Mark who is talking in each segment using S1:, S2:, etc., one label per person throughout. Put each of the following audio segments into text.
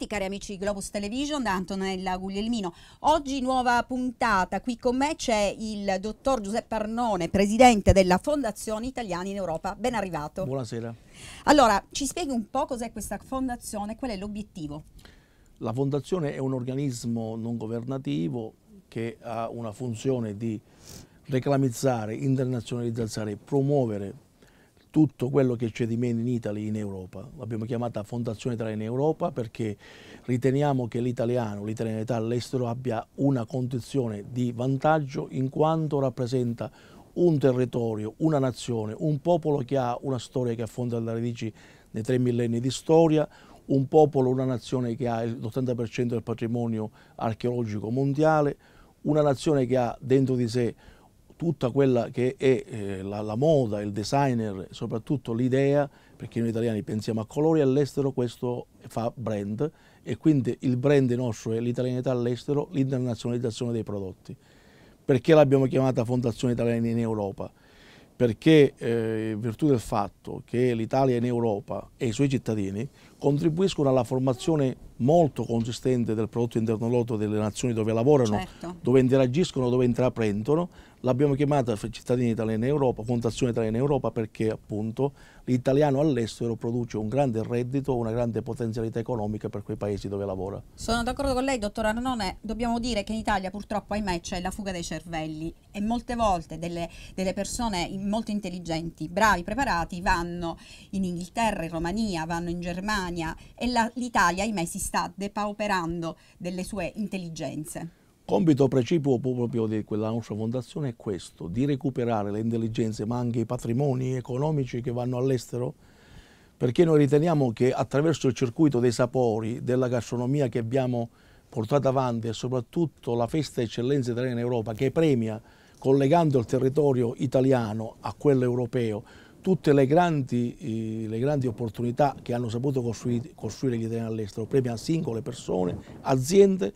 S1: bentrovati cari amici di Globus Television da Antonella Guglielmino. Oggi nuova puntata, qui con me c'è il dottor Giuseppe Arnone, presidente della Fondazione Italiani in Europa. Ben arrivato. Buonasera. Allora, ci spieghi un po' cos'è questa fondazione qual è l'obiettivo?
S2: La fondazione è un organismo non governativo che ha una funzione di reclamizzare, internazionalizzare, promuovere tutto quello che c'è di meno in Italy in Europa. L'abbiamo chiamata Fondazione Italiana in Europa perché riteniamo che l'italiano, l'italianità all'estero abbia una condizione di vantaggio in quanto rappresenta un territorio, una nazione, un popolo che ha una storia che affonda le radici nei tre millenni di storia, un popolo, una nazione che ha l'80% del patrimonio archeologico mondiale, una nazione che ha dentro di sé tutta quella che è eh, la, la, moda, il designer, soprattutto l'idea, perché noi italiani pensiamo a colori, all'estero questo fa brand e quindi il brand nostro è l'italianità all'estero, l'internazionalizzazione dei prodotti. Perché l'abbiamo chiamata Fondazione Italiana in Europa? Perché eh, in virtù del fatto che l'Italia in Europa e i suoi cittadini contribuiscono alla formazione molto consistente del prodotto interno lordo delle nazioni dove lavorano, certo. dove interagiscono, dove intraprendono. L'abbiamo chiamata cittadini italiani in Europa, contazione italiana in Europa perché appunto l'italiano all'estero produce un grande reddito, una grande potenzialità economica per quei paesi dove lavora.
S1: Sono d'accordo con lei, dottor Arnone, dobbiamo dire che in Italia purtroppo ahimè c'è la fuga dei cervelli e molte volte delle, delle persone molto intelligenti, bravi, preparati vanno in Inghilterra, in Romania, vanno in Germania, Germania e la, l'Italia, ahimè, si sta depauperando delle sue intelligenze.
S2: Compito precipuo proprio di quella nostra fondazione è questo, di recuperare le intelligenze ma anche i patrimoni economici che vanno all'estero, perché noi riteniamo che attraverso il circuito dei sapori, della gastronomia che abbiamo portato avanti e soprattutto la festa eccellenza italiana in Europa che premia collegando il territorio italiano a quello europeo, tutte le grandi, le grandi, opportunità che hanno saputo costruire, costruire gli italiani all'estero, premia singole persone, aziende,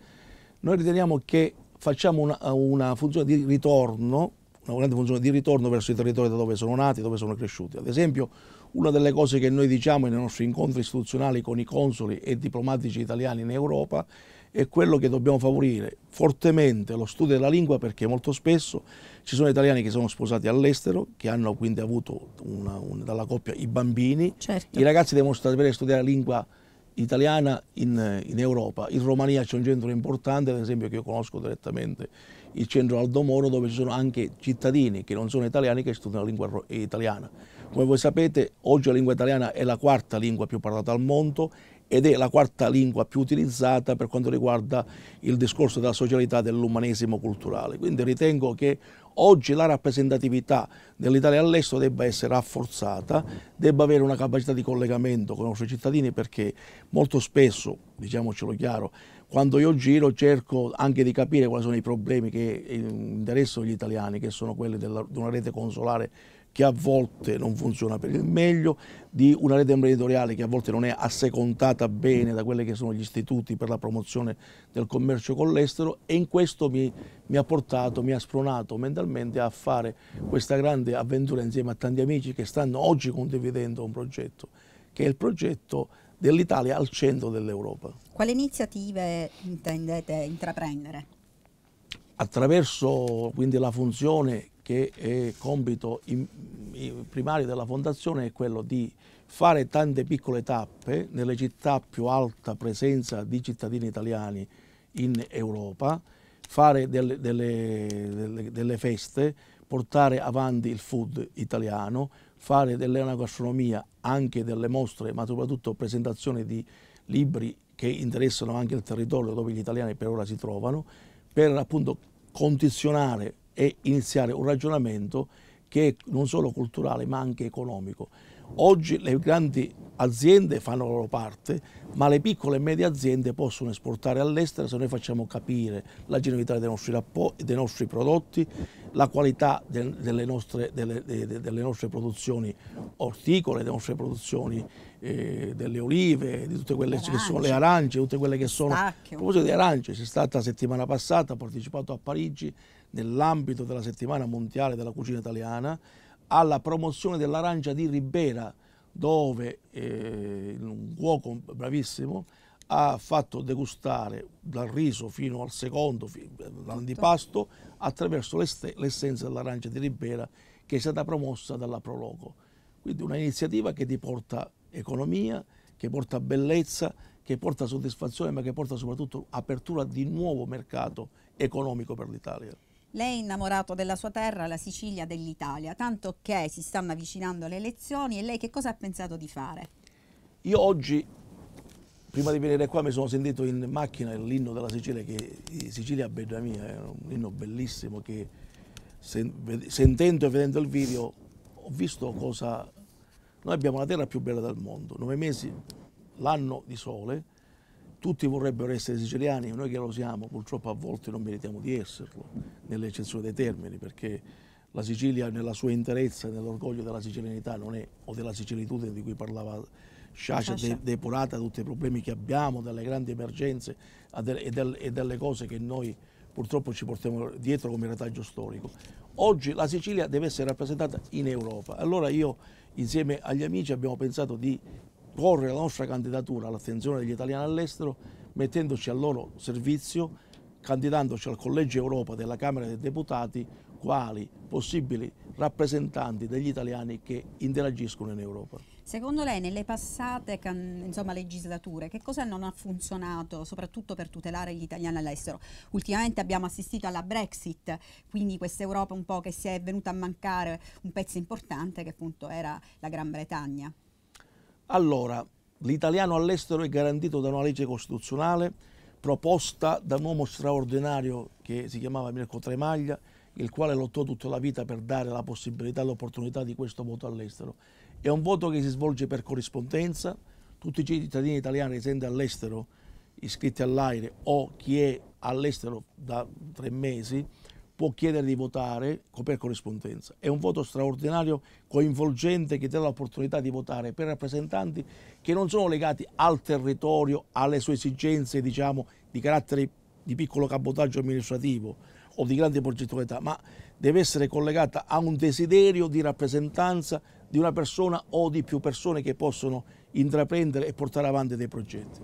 S2: noi riteniamo che facciamo una, una, funzione di ritorno, una grande funzione di ritorno verso i territori da dove sono nati, dove sono cresciuti. Ad esempio, una delle cose che noi diciamo nei nostri incontri istituzionali con i consoli e diplomatici italiani in Europa è è quello che dobbiamo favorire fortemente lo studio della lingua perché molto spesso ci sono italiani che sono sposati all'estero, che hanno quindi avuto una, una, dalla coppia i bambini, certo. i ragazzi devono sapere studiare la lingua italiana in, in, Europa. In Romania c'è un centro importante, ad esempio che io conosco direttamente, il centro Aldo Moro, dove ci sono anche cittadini che non sono italiani che studiano la lingua italiana. Come voi sapete, oggi la lingua italiana è la quarta lingua più parlata al mondo ed è la quarta lingua più utilizzata per quanto riguarda il discorso della socialità dell'umanesimo culturale. Quindi ritengo che oggi la rappresentatività dell'Italia all'estero debba essere rafforzata, debba avere una capacità di collegamento con i nostri cittadini perché molto spesso, diciamocelo chiaro, quando io giro cerco anche di capire quali sono i problemi che interessano gli italiani, che sono quelli della, di una rete consolare che a volte non funziona per il meglio, di una rete imprenditoriale che a volte non è assecontata bene da quelli che sono gli istituti per la promozione del commercio con l'estero e in questo mi, mi, ha portato, mi ha spronato mentalmente a fare questa grande avventura insieme a tanti amici che stanno oggi condividendo un progetto, che è il progetto dell'Italia al centro dell'Europa.
S1: Quali iniziative intendete intraprendere?
S2: Attraverso quindi la funzione che è compito in, in primario della Fondazione è quello di fare tante piccole tappe nelle città più alta presenza di cittadini italiani in Europa, fare delle, delle, delle, delle feste, portare avanti il food italiano, fare dell'ena gastronomia anche delle mostre, ma soprattutto presentazioni di libri che interessano anche il territorio dove gli italiani per ora si trovano, per appunto condizionare e iniziare un ragionamento che è non solo culturale ma anche economico. Oggi le grandi aziende fanno la loro parte, ma le piccole e medie aziende possono esportare all'estero se noi facciamo capire la genuinità dei nostri, dei nostri prodotti, la qualità de delle, nostre, delle, de delle, nostre, produzioni orticole, delle nostre produzioni eh, delle olive, di tutte quelle arance. che sono le arance, tutte quelle che sono... A proposito di arance, c'è stata la settimana passata, ho partecipato a Parigi nell'ambito della settimana mondiale della cucina italiana, alla promozione dell'arancia di Ribera, dove eh, un cuoco bravissimo ha fatto degustare dal riso fino al secondo, l'antipasto attraverso l'essenza dell'arancia di Ribera che è stata promossa dalla Proloco. Quindi un'iniziativa che ti porta economia, che porta bellezza, che porta soddisfazione, ma che porta soprattutto apertura di nuovo mercato economico per l'Italia.
S1: Lei è innamorato della sua terra, la Sicilia, dell'Italia, tanto che si stanno avvicinando le elezioni e lei che cosa ha pensato di fare?
S2: Io oggi, prima di venire qua, mi sono sentito in macchina l'inno della Sicilia, che Sicilia Bella Mia, è un inno bellissimo che sentendo e vedendo il video ho visto cosa... Noi abbiamo la terra più bella del mondo, nove mesi l'anno di sole, tutti vorrebbero essere siciliani, noi che lo siamo purtroppo a volte non meritiamo di esserlo, nell'eccezione dei termini, perché la Sicilia nella sua interezza, nell'orgoglio della sicilianità non è, o della sicilitudine di cui parlava Sciascia, de, depurata da tutti i problemi che abbiamo, dalle grandi emergenze e dalle cose che noi purtroppo ci portiamo dietro come retaggio storico. Oggi la Sicilia deve essere rappresentata in Europa. Allora io insieme agli amici abbiamo pensato di porre la nostra candidatura all'attenzione degli italiani all'estero mettendoci al loro servizio, candidandoci al Collegio Europa della Camera dei Deputati quali possibili rappresentanti degli italiani che interagiscono in Europa.
S1: Secondo lei nelle passate insomma, legislature che cosa non ha funzionato soprattutto per tutelare gli italiani all'estero? Ultimamente abbiamo assistito alla Brexit, quindi questa Europa un po' che si è venuta a mancare un pezzo importante che appunto era la Gran Bretagna.
S2: Allora, l'italiano all'estero è garantito da una legge costituzionale proposta da un uomo straordinario che si chiamava Mirko Tremaglia, il quale lottò tutta la vita per dare la possibilità e l'opportunità di questo voto all'estero. È un voto che si svolge per corrispondenza, tutti i cittadini italiani residenti all'estero iscritti all'aire o chi è all'estero da tre mesi può chiedere di votare per corrispondenza. È un voto straordinario, coinvolgente, che dà l'opportunità di votare per rappresentanti che non sono legati al territorio, alle sue esigenze diciamo, di carattere di piccolo cabotaggio amministrativo o di grande progettualità, ma deve essere collegata a un desiderio di rappresentanza di una persona o di più persone che possono intraprendere e portare avanti dei progetti.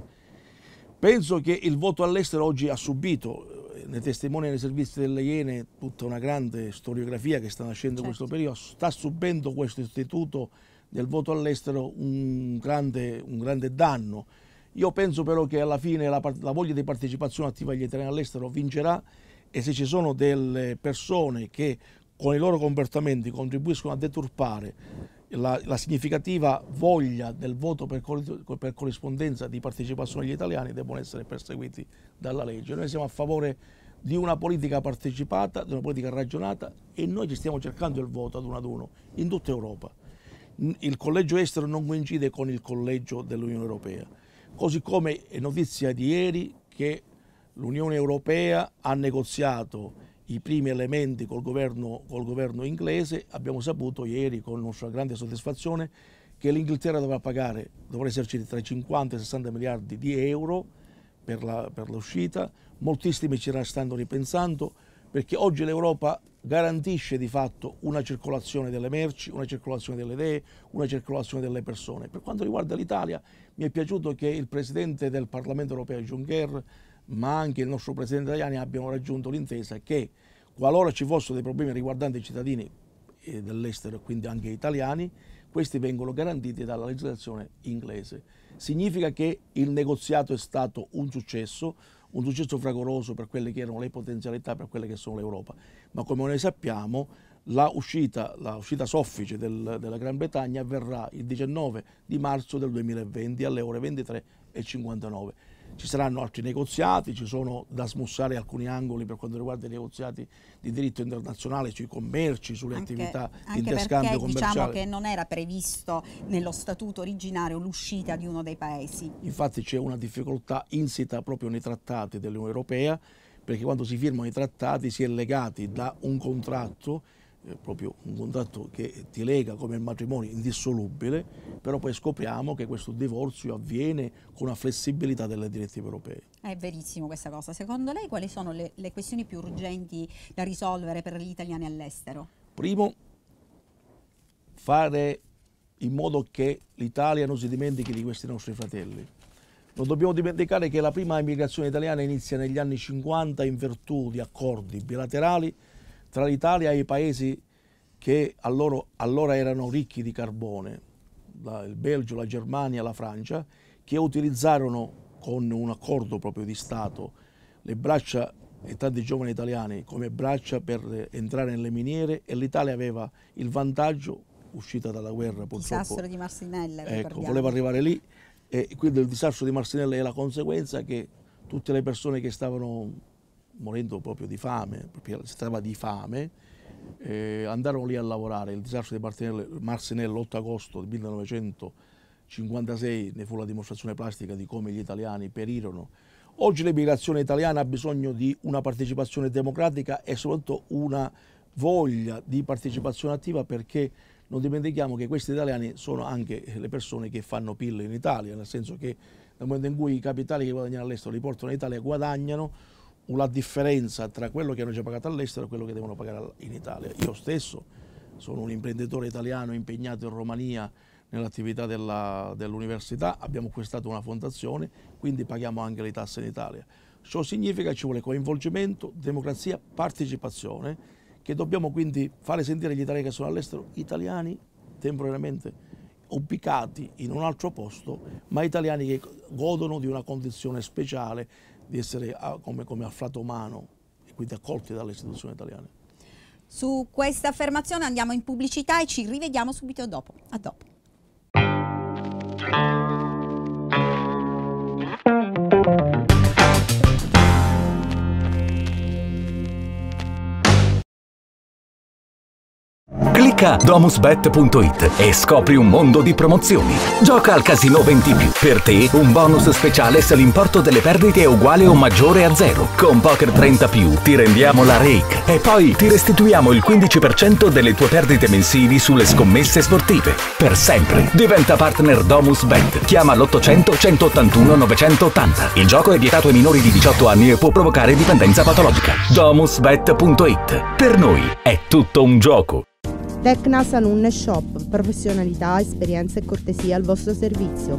S2: Penso che il voto all'estero oggi ha subito ne testimonia nei servizi delle Iene tutta una grande storiografia che sta nascendo in questo certo. periodo, sta subendo questo istituto del voto all'estero un grande, un grande danno. Io penso però che alla fine la, la, voglia di partecipazione attiva agli italiani all'estero vincerà e se ci sono delle persone che con i loro comportamenti contribuiscono a deturpare la, la, significativa voglia del voto per, per, corrispondenza di partecipazione agli italiani devono essere perseguiti dalla legge. Noi siamo a favore di una politica partecipata, di una politica ragionata e noi ci stiamo cercando il voto ad uno ad uno in tutta Europa. Il collegio estero non coincide con il collegio dell'Unione Europea, così come è notizia di ieri che l'Unione Europea ha negoziato i primi elementi col governo, col governo inglese, abbiamo saputo ieri con nostra grande soddisfazione che l'Inghilterra dovrà pagare, dovrà esercitare tra i 50 e i 60 miliardi di euro per, l'uscita, moltissimi ci stanno ripensando perché oggi l'Europa garantisce di fatto una circolazione delle merci, una circolazione delle idee, una circolazione delle persone. Per quanto riguarda l'Italia, mi è piaciuto che il Presidente del Parlamento europeo Juncker ma anche il nostro Presidente Tajani abbiamo raggiunto l'intesa che qualora ci fossero dei problemi riguardanti i cittadini eh, dell'estero e quindi anche italiani, questi vengono garantiti dalla legislazione inglese. Significa che il negoziato è stato un successo, un successo fragoroso per quelle che erano le potenzialità, per quelle che sono l'Europa, ma come noi sappiamo la uscita, la uscita soffice del, della Gran Bretagna avverrà il 19 di marzo del 2020 alle ore 23.59 ci saranno altri negoziati, ci sono da smussare alcuni angoli per quanto riguarda i negoziati di diritto internazionale sui commerci, sulle anche, attività di interscambio perché, commerciale. Diciamo che
S1: non era previsto nello statuto originario l'uscita di uno dei paesi.
S2: Infatti c'è una difficoltà insita proprio nei trattati dell'Unione Europea perché quando si firmano i trattati si è legati da un contratto eh, proprio un contratto che ti lega come il matrimonio indissolubile, però poi scopriamo che questo divorzio avviene con una flessibilità delle direttive europee.
S1: È verissimo questa cosa. Secondo lei quali sono le, le questioni più urgenti da risolvere per gli italiani all'estero?
S2: Primo, fare in modo che l'Italia non si dimentichi di questi nostri fratelli. Non dobbiamo dimenticare che la prima immigrazione italiana inizia negli anni 50 in virtù di accordi bilaterali tra l'Italia e i paesi che allora, allora erano ricchi di carbone, la, il Belgio, la Germania, la Francia, che utilizzarono con un accordo proprio di Stato le braccia e tanti giovani italiani come braccia per entrare nelle miniere e l'Italia aveva il vantaggio, uscita dalla guerra purtroppo. Disastro
S1: di Marsinella. Ecco, voleva arrivare
S2: lì e quindi il disastro di Marsinella è la conseguenza che tutte le persone che stavano morendo proprio di fame, perché si stava di fame, eh, andarono lì a lavorare. Il disastro di Marsenello l'8 agosto del 1956 ne fu la dimostrazione plastica di come gli italiani perirono. Oggi l'emigrazione italiana ha bisogno di una partecipazione democratica e soprattutto una voglia di partecipazione attiva perché non dimentichiamo che questi italiani sono anche le persone che fanno PIL in Italia, nel senso che nel momento in cui i capitali che guadagnano all'estero li portano in Italia guadagnano, la differenza tra quello che hanno già pagato all'estero e quello che devono pagare in Italia. Io stesso sono un imprenditore italiano impegnato in Romania nell'attività dell'università, dell abbiamo acquistato una fondazione, quindi paghiamo anche le tasse in Italia. Ciò significa che ci vuole coinvolgimento, democrazia, partecipazione, che dobbiamo quindi fare sentire gli italiani che sono all'estero, italiani temporaneamente ubicati in un altro posto, ma italiani che godono di una condizione speciale di essere ah, come, come afflato umano e quindi accolti dalle istituzioni italiane.
S1: Su questa affermazione andiamo in pubblicità e ci rivediamo subito dopo. A dopo.
S2: Cerca domusbet.it e scopri un mondo di promozioni. Gioca al Casino 20 più. Per te un bonus speciale se l'importo delle perdite è uguale o maggiore a zero. Con Poker 30 più ti rendiamo la rake e poi ti restituiamo il 15% delle tue perdite mensili sulle scommesse sportive. Per sempre diventa partner Domusbet. Chiama l'800 181 980. Il gioco è vietato ai minori di 18 anni e può provocare dipendenza patologica. Domusbet.it. Per noi è tutto un gioco.
S1: Tecnas Alunne Shop, professionalità, esperienza e cortesia al vostro servizio.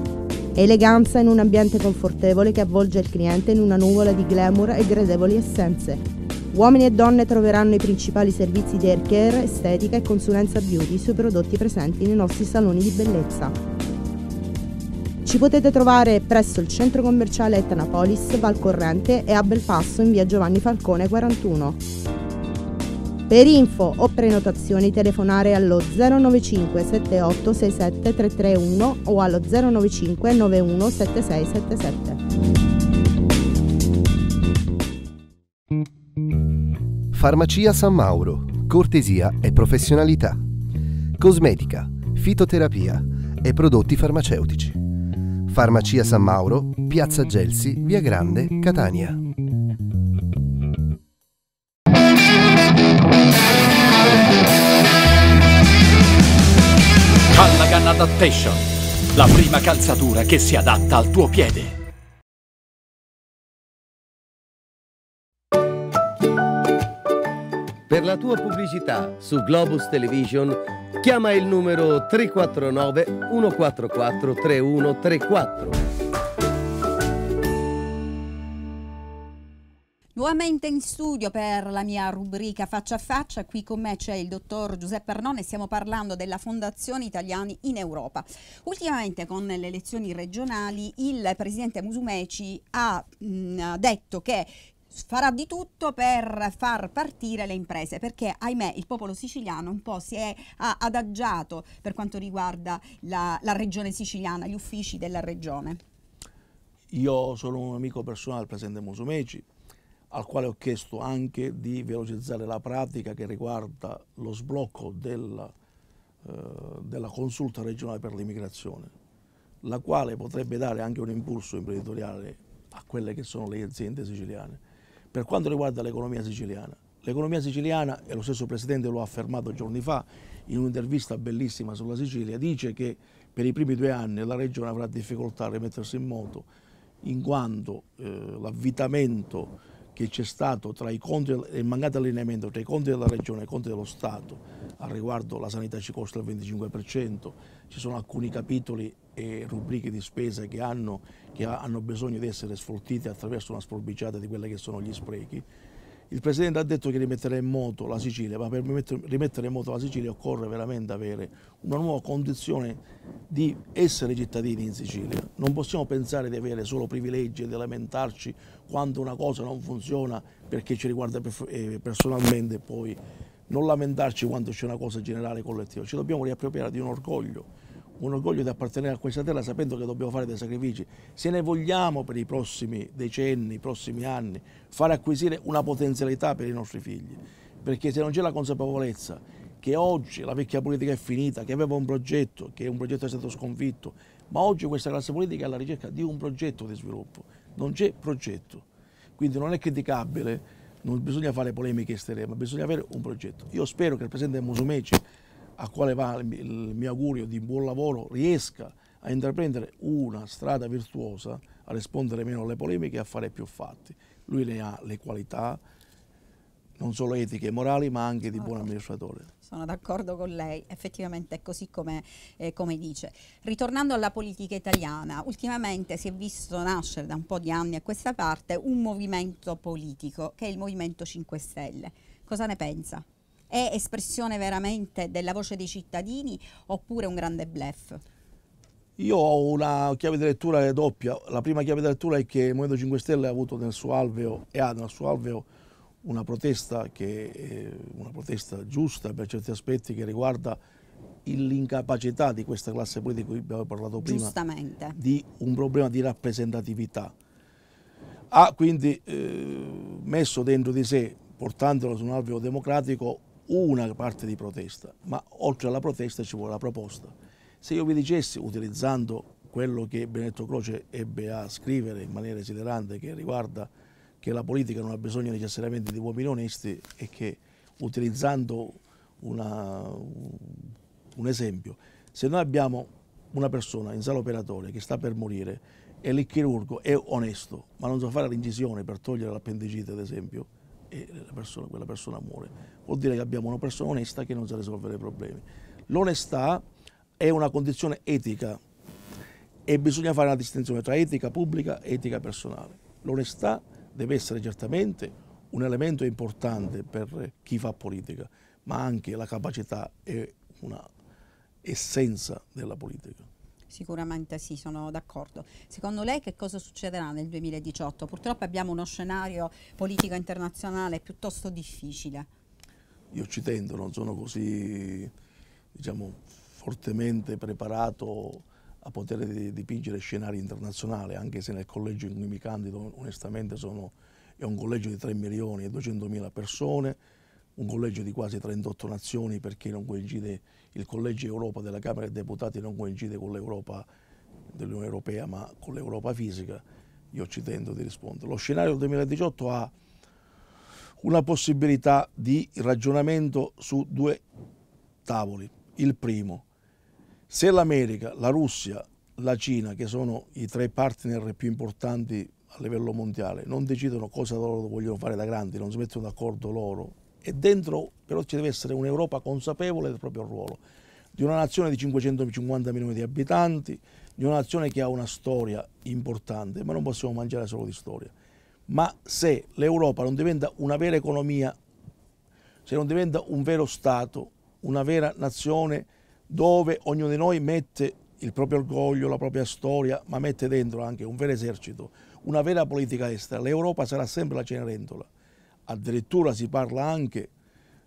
S1: Eleganza in un ambiente confortevole che avvolge il cliente in una nuvola di glamour e gradevoli essenze. Uomini e donne troveranno i principali servizi di hair care, estetica e consulenza beauty sui prodotti presenti nei nostri saloni di bellezza. Ci potete trovare presso il centro commerciale Etnapolis, Valcorrente e a Belpasso in via Giovanni Falcone 41. Per info o prenotazioni telefonare allo 095 78 67 331 o allo 095 91 76 77. Farmacia San Mauro, cortesia e professionalità. Cosmetica, fitoterapia e prodotti farmaceutici. Farmacia San Mauro, Piazza Gelsi, Via Grande, Catania.
S2: Adaptation, la prima calzatura che si adatta al tuo piede. Per la tua pubblicità su Globus Television chiama il numero 349 144 3134.
S1: Nuovamente in studio per la mia rubrica Faccia a Faccia, qui con me c'è il dottor Giuseppe Arnone, stiamo parlando della Fondazione Italiani in Europa. Ultimamente con le elezioni regionali il presidente Musumeci ha mh, mm, detto che farà di tutto per far partire le imprese perché ahimè il popolo siciliano un po' si è adagiato per quanto riguarda la, la regione siciliana, gli uffici della regione.
S2: Io sono un amico personale del presidente Musumeci, al quale ho chiesto anche di velocizzare la pratica che riguarda lo sblocco della, eh, della consulta regionale per l'immigrazione, la quale potrebbe dare anche un impulso imprenditoriale a quelle che sono le aziende siciliane. Per quanto riguarda l'economia siciliana, l'economia siciliana, e lo stesso Presidente lo ha affermato giorni fa in un'intervista bellissima sulla Sicilia, dice che per i primi due anni la Regione avrà difficoltà a rimettersi in moto in quanto eh, l'avvitamento che c'è stato tra i conti, il mancato allineamento tra i conti della Regione e i conti dello Stato al riguardo la sanità ci costa il 25%, ci sono alcuni capitoli e rubriche di spesa che hanno, che hanno bisogno di essere sfoltite attraverso una sforbiciata di quelli che sono gli sprechi il Presidente ha detto che rimetterà in moto la Sicilia, ma per rimettere in moto la Sicilia occorre veramente avere una nuova condizione di essere cittadini in Sicilia. Non possiamo pensare di avere solo privilegi e di lamentarci quando una cosa non funziona perché ci riguarda eh, personalmente e poi non lamentarci quando c'è una cosa generale e collettiva. Ci dobbiamo riappropriare di un orgoglio un orgoglio di appartenere a questa terra sapendo che dobbiamo fare dei sacrifici. Se ne vogliamo per i prossimi decenni, i prossimi anni, fare acquisire una potenzialità per i nostri figli, perché se non c'è la consapevolezza che oggi la vecchia politica è finita, che aveva un progetto, che un progetto è stato sconfitto, ma oggi questa classe politica è alla ricerca di un progetto di sviluppo, non c'è progetto. Quindi non è criticabile, non bisogna fare polemiche estere, ma bisogna avere un progetto. Io spero che il Presidente Musumeci a quale va il mio augurio di buon lavoro, riesca a intraprendere una strada virtuosa, a rispondere meno alle polemiche e a fare più fatti. Lui ne ha le qualità, non solo etiche e morali, ma anche di ah, buon amministratore.
S1: Sono d'accordo con lei, effettivamente è così come, eh, come, dice. Ritornando alla politica italiana, ultimamente si è visto nascere da un po' di anni a questa parte un movimento politico, che è il Movimento 5 Stelle. Cosa ne pensa? È espressione veramente della voce dei cittadini oppure un grande bluff?
S2: Io ho una chiave di lettura doppia. La prima chiave di lettura è che il Movimento 5 Stelle ha avuto nel suo alveo e ha nel suo alveo una protesta, che, è eh, una protesta giusta per certi aspetti che riguarda l'incapacità di questa classe politica di cui abbiamo parlato prima di un problema di rappresentatività. Ha quindi eh, messo dentro di sé, portandolo su un alveo democratico, una parte di protesta, ma oltre alla protesta ci vuole la proposta. Se io vi dicessi, utilizzando quello che Benedetto Croce ebbe a scrivere in maniera esilerante che riguarda che la politica non ha bisogno necessariamente di uomini onesti e che utilizzando una, un esempio, se noi abbiamo una persona in sala operatoria che sta per morire e il chirurgo è onesto ma non sa so fare l'incisione per togliere l'appendicite ad esempio, e persona, quella persona muore. Vuol dire che abbiamo una persona onesta che non sa risolvere i problemi. L'onestà è una condizione etica e bisogna fare una distinzione tra etica pubblica e etica personale. L'onestà deve essere certamente un elemento importante per chi fa politica, ma anche la capacità è una essenza della politica.
S1: Sicuramente sì, sono d'accordo. Secondo lei che cosa succederà nel 2018? Purtroppo abbiamo uno scenario politico internazionale piuttosto difficile.
S2: Io ci tendo, non sono così diciamo, fortemente preparato a poter dipingere scenari internazionali, anche se nel collegio in cui mi candido onestamente sono, è un collegio di 3 milioni e 200 mila persone, un collegio di quasi 38 nazioni perché non coincide il collegio Europa della Camera dei Deputati non coincide con l'Europa dell'Unione Europea ma con l'Europa fisica, io ci tendo di rispondere. Lo scenario del 2018 ha una possibilità di ragionamento su due tavoli. Il primo, se l'America, la Russia, la Cina, che sono i tre partner più importanti a livello mondiale, non decidono cosa loro vogliono fare da grandi, non si mettono d'accordo loro e dentro però ci deve essere un'Europa consapevole del proprio ruolo, di una nazione di 550 milioni di abitanti, di una nazione che ha una storia importante, ma non possiamo mangiare solo di storia. Ma se l'Europa non diventa una vera economia, se non diventa un vero Stato, una vera nazione dove ognuno di noi mette il proprio orgoglio, la propria storia, ma mette dentro anche un vero esercito, una vera politica estera, l'Europa sarà sempre la Cenerentola addirittura si parla anche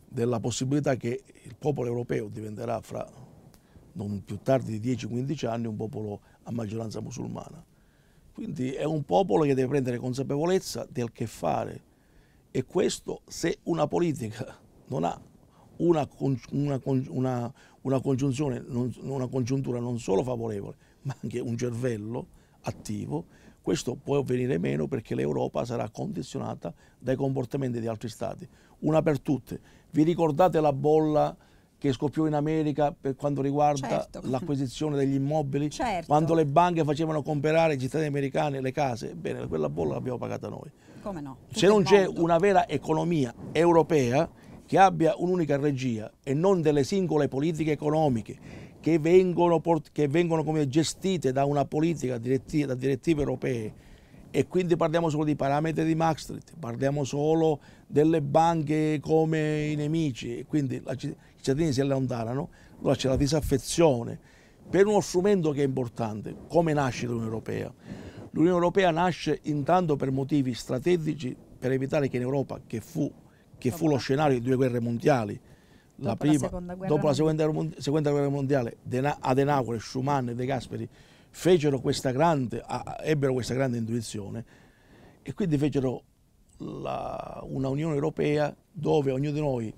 S2: della possibilità che il popolo europeo diventerà fra non più tardi di 10-15 anni un popolo a maggioranza musulmana. Quindi è un popolo che deve prendere consapevolezza del che fare e questo se una politica non ha una, una, una, una congiunzione, una congiuntura non solo favorevole ma anche un cervello attivo, questo può venire meno perché l'Europa sarà condizionata dai comportamenti di altri stati. Una per tutte. Vi ricordate la bolla che scoppiò in America per quanto riguarda certo. l'acquisizione degli immobili? Certo. Quando le banche facevano comprare ai cittadini americani le case, bene, quella bolla l'abbiamo pagata noi. Come no? Tutto Se non c'è una vera economia europea che abbia un'unica regia e non delle singole politiche economiche che vengono, che vengono come, gestite da una politica, direttiva, da direttive europee e quindi parliamo solo di parametri di Maastricht, parliamo solo delle banche come i nemici e quindi i cittadini si allontanano, allora c'è la disaffezione per uno strumento che è importante, come nasce l'Unione Europea. L'Unione Europea nasce intanto per motivi strategici per evitare che in Europa, che fu, che fu lo scenario di due guerre mondiali, dopo la, prima, la dopo la seconda guerra, seconda guerra mondiale, Adenauer, Schumann e De Gasperi fecero questa grande, ebbero questa grande intuizione e quindi fecero la, una Unione Europea dove ognuno di noi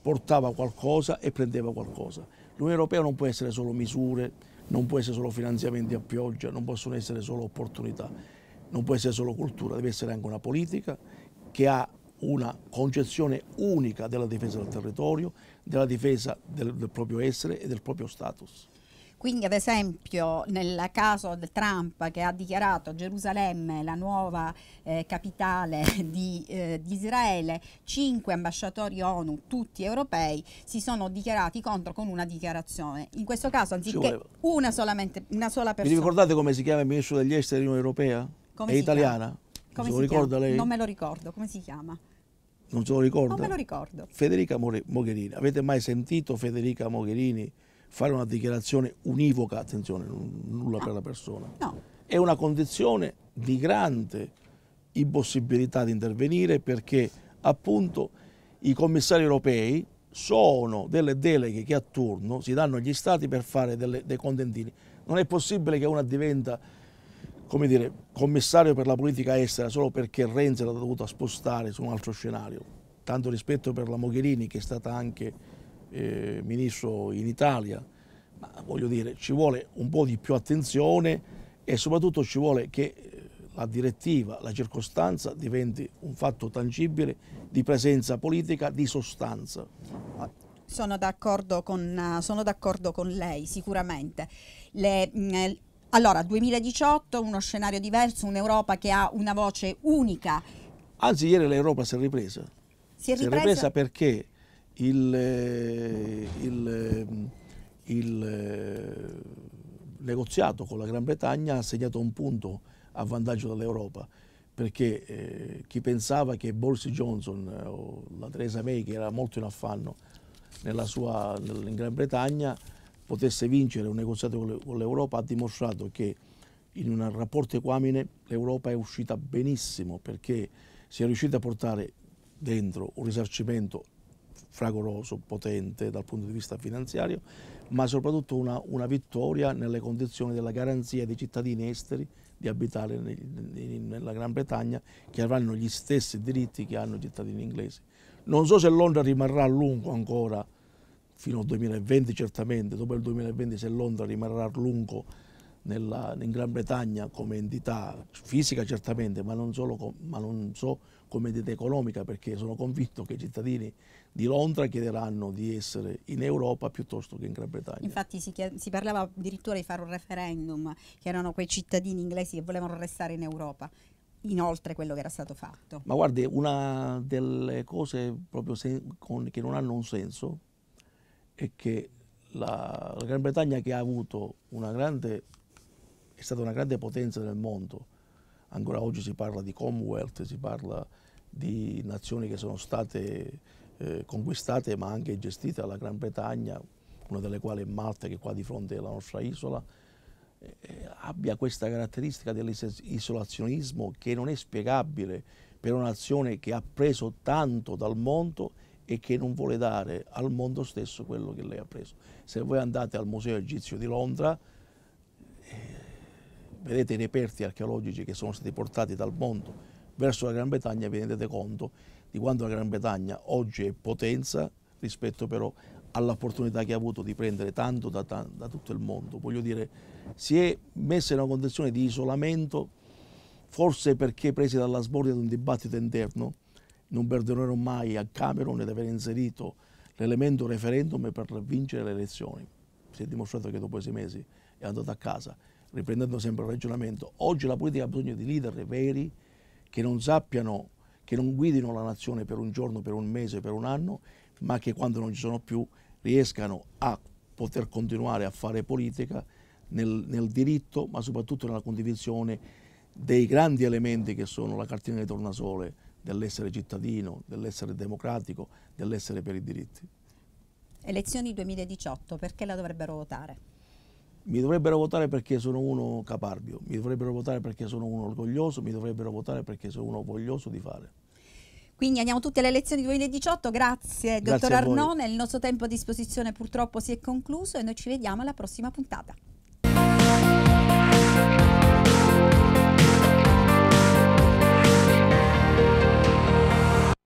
S2: portava qualcosa e prendeva qualcosa. L'Unione Europea non può essere solo misure, non può essere solo finanziamenti a pioggia, non possono essere solo opportunità, non può essere solo cultura, deve essere anche una politica che ha una concezione unica della difesa del territorio, della difesa del, del proprio essere e del proprio status.
S1: Quindi ad esempio nel caso di Trump che ha dichiarato Gerusalemme la nuova eh, capitale di, eh, di, Israele, cinque ambasciatori ONU, tutti europei, si sono dichiarati contro con una dichiarazione. In questo caso anziché una, solamente, una sola persona. Vi ricordate
S2: come si chiama il ministro degli esteri dell'Unione Europea? Come È italiana? Come si ricorda chiama? lei? Non
S1: me lo ricordo, come si chiama?
S2: Non se lo ricorda? Non oh, me lo ricordo. Federica Mogherini. Avete mai sentito Federica Mogherini fare una dichiarazione univoca? Attenzione, nulla no. per la persona. No. È una condizione di grande impossibilità di intervenire perché appunto i commissari europei sono delle deleghe che a turno si danno agli stati per fare delle, dei contentini. Non è possibile che una diventa come dire, commissario per la politica estera solo perché Renzi l'ha dovuto spostare su un altro scenario. Tanto rispetto per la Mogherini che è stata anche eh, ministro in Italia, ma voglio dire, ci vuole un po' di più attenzione e soprattutto ci vuole che eh, la direttiva, la circostanza diventi un fatto tangibile di presenza politica, di sostanza. Ah.
S1: Sono d'accordo con, con, lei sicuramente. Le, mm, allora, 2018, uno scenario diverso, un'Europa che ha una voce unica.
S2: Anzi, ieri l'Europa si è ripresa.
S1: Si è ripresa, si è ripresa
S2: perché il, eh, il, eh, il eh, negoziato con la Gran Bretagna ha segnato un punto a vantaggio dell'Europa perché eh, chi pensava che Boris Johnson o la Theresa May che era molto in affanno nella sua, in Gran Bretagna potesse vincere un negoziato con l'Europa ha dimostrato che in un rapporto equamine l'Europa è uscita benissimo perché si è riuscita a portare dentro un risarcimento fragoroso, potente dal punto di vista finanziario, ma soprattutto una, una vittoria nelle condizioni della garanzia dei cittadini esteri di abitare nella Gran Bretagna che avranno gli stessi diritti che hanno i cittadini inglesi. Non so se Londra rimarrà a lungo ancora fino al 2020 certamente, dopo il 2020 se Londra rimarrà a lungo nella, in Gran Bretagna come entità fisica certamente, ma non, solo, ma non so come entità economica, perché sono convinto che i cittadini di Londra chiederanno di essere in Europa piuttosto che in Gran Bretagna.
S1: Infatti si, si parlava addirittura di fare un referendum, che erano quei cittadini inglesi che volevano restare in Europa inoltre quello che era stato fatto.
S2: Ma guardi, una delle cose proprio che non hanno un senso è che la, la Gran Bretagna che ha avuto una grande, è stata una grande potenza nel mondo, ancora oggi si parla di Commonwealth, si parla di nazioni che sono state eh, conquistate ma anche gestite dalla Gran Bretagna, una delle quali è Malta che è qua di fronte alla nostra isola, eh, eh abbia questa caratteristica dell'isolazionismo che non è spiegabile per una nazione che ha preso tanto dal mondo e che non vuole dare al mondo stesso quello che lei ha preso. Se voi andate al Museo Egizio di Londra, eh, vedete i reperti archeologici che sono stati portati dal mondo verso la Gran Bretagna, vi rendete conto di quanto la Gran Bretagna oggi è potenza rispetto però all'opportunità che ha avuto di prendere tanto da, da tutto il mondo. Voglio dire, si è messa in una condizione di isolamento, forse perché presi dalla sbordia di un dibattito interno, non perdonerò mai a Cameron di aver inserito l'elemento referendum per vincere le elezioni. Si è dimostrato che dopo sei mesi è andato a casa, riprendendo sempre il ragionamento. Oggi la politica ha bisogno di leader veri che non sappiano, che non guidino la nazione per un giorno, per un mese, per un anno, ma che quando non ci sono più riescano a poter continuare a fare politica nel, nel diritto, ma soprattutto nella condivisione dei grandi elementi che sono la cartina di tornasole dell'essere cittadino, dell'essere democratico, dell'essere per i diritti.
S1: Elezioni 2018, perché la dovrebbero votare?
S2: Mi dovrebbero votare perché sono uno caparbio, mi dovrebbero votare perché sono uno orgoglioso, mi dovrebbero votare perché sono uno voglioso di fare.
S1: Quindi andiamo tutte alle elezioni 2018, grazie, grazie dottor Arnone, il nostro tempo a disposizione purtroppo si è concluso e noi ci vediamo alla prossima puntata.